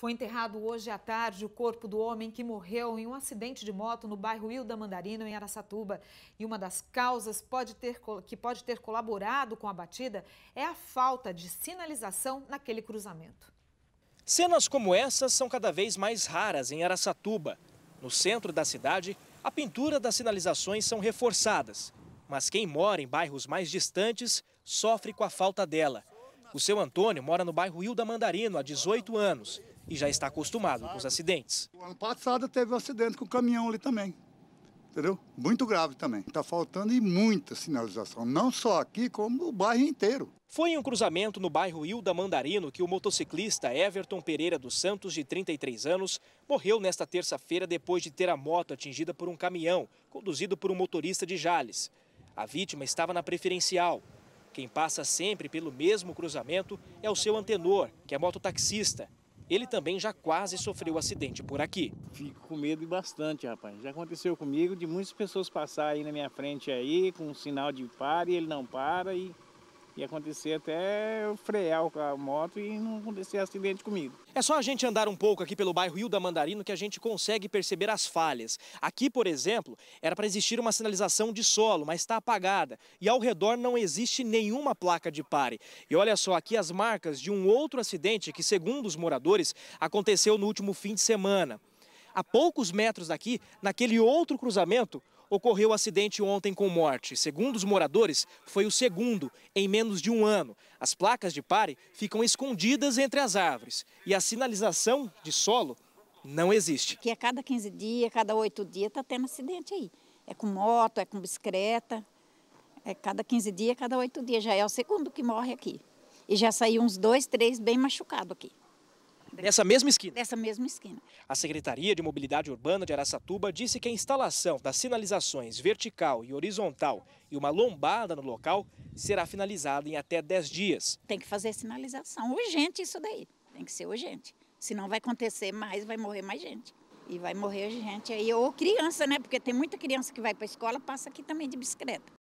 Foi enterrado hoje à tarde o corpo do homem que morreu em um acidente de moto no bairro Hilda Mandarino, em Araçatuba. E uma das causas pode ter, que pode ter colaborado com a batida é a falta de sinalização naquele cruzamento. Cenas como essas são cada vez mais raras em Araçatuba. No centro da cidade, a pintura das sinalizações são reforçadas. Mas quem mora em bairros mais distantes sofre com a falta dela. O seu Antônio mora no bairro da Mandarino há 18 anos e já está acostumado com os acidentes. O ano passado teve um acidente com o caminhão ali também, entendeu? Muito grave também. Está faltando e muita sinalização, não só aqui, como o bairro inteiro. Foi em um cruzamento no bairro Hilda Mandarino que o motociclista Everton Pereira dos Santos, de 33 anos, morreu nesta terça-feira depois de ter a moto atingida por um caminhão, conduzido por um motorista de Jales. A vítima estava na preferencial. Quem passa sempre pelo mesmo cruzamento é o seu antenor, que é mototaxista. Ele também já quase sofreu acidente por aqui. Fico com medo bastante, rapaz. Já aconteceu comigo de muitas pessoas passarem na minha frente aí com um sinal de pare, ele não para e e acontecer até eu frear a moto e não acontecer acidente comigo. É só a gente andar um pouco aqui pelo bairro Rio da Mandarino que a gente consegue perceber as falhas. Aqui, por exemplo, era para existir uma sinalização de solo, mas está apagada. E ao redor não existe nenhuma placa de pare. E olha só aqui as marcas de um outro acidente que, segundo os moradores, aconteceu no último fim de semana a poucos metros daqui, naquele outro cruzamento, ocorreu o acidente ontem com morte. Segundo os moradores, foi o segundo em menos de um ano. As placas de pare ficam escondidas entre as árvores e a sinalização de solo não existe. Que a cada 15 dias, cada 8 dias está tendo acidente aí. É com moto, é com bicicleta. É cada 15 dias, cada 8 dias. Já é o segundo que morre aqui. E já saiu uns dois, três bem machucados aqui. Nessa mesma esquina? Nessa mesma esquina. A Secretaria de Mobilidade Urbana de Araçatuba disse que a instalação das sinalizações vertical e horizontal e uma lombada no local será finalizada em até 10 dias. Tem que fazer sinalização. Urgente isso daí. Tem que ser urgente. Senão vai acontecer mais, vai morrer mais gente. E vai morrer gente aí, ou criança, né? Porque tem muita criança que vai para a escola, passa aqui também de bicicleta.